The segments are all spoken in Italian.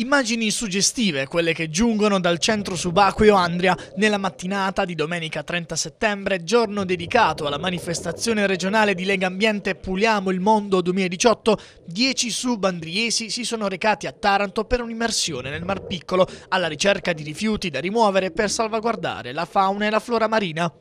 Immagini suggestive quelle che giungono dal centro subacqueo Andria nella mattinata di domenica 30 settembre, giorno dedicato alla manifestazione regionale di Lega Ambiente Puliamo il Mondo 2018, 10 subandriesi si sono recati a Taranto per un'immersione nel Mar Piccolo alla ricerca di rifiuti da rimuovere per salvaguardare la fauna e la flora marina.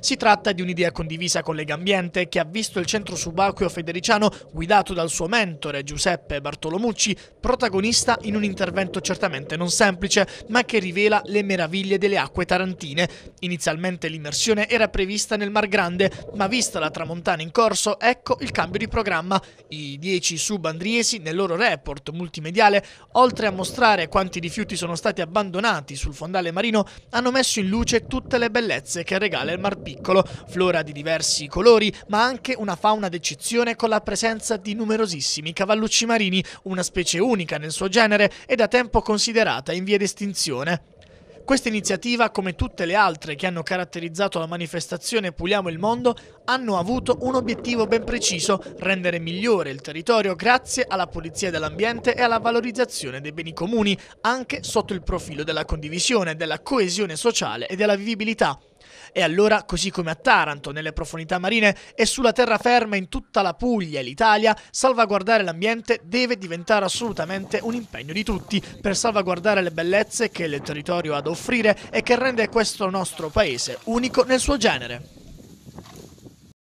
Si tratta di un'idea condivisa con Lega Ambiente che ha visto il centro subacqueo federiciano guidato dal suo mentore Giuseppe Bartolomucci protagonista in un intervento certamente non semplice ma che rivela le meraviglie delle acque tarantine. Inizialmente l'immersione era prevista nel Mar Grande ma vista la tramontana in corso ecco il cambio di programma. I 10 subandriesi nel loro report multimediale oltre a mostrare quanti rifiuti sono stati abbandonati sul fondale marino hanno messo in luce tutte le bellezze che regala il Mar Piccolo, flora di diversi colori, ma anche una fauna d'eccezione con la presenza di numerosissimi cavallucci marini, una specie unica nel suo genere e da tempo considerata in via di estinzione. Questa iniziativa, come tutte le altre che hanno caratterizzato la manifestazione Puliamo il Mondo, hanno avuto un obiettivo ben preciso, rendere migliore il territorio grazie alla pulizia dell'ambiente e alla valorizzazione dei beni comuni, anche sotto il profilo della condivisione, della coesione sociale e della vivibilità. E allora, così come a Taranto, nelle profondità marine e sulla terraferma in tutta la Puglia e l'Italia, salvaguardare l'ambiente deve diventare assolutamente un impegno di tutti per salvaguardare le bellezze che il territorio ha da offrire e che rende questo nostro paese unico nel suo genere.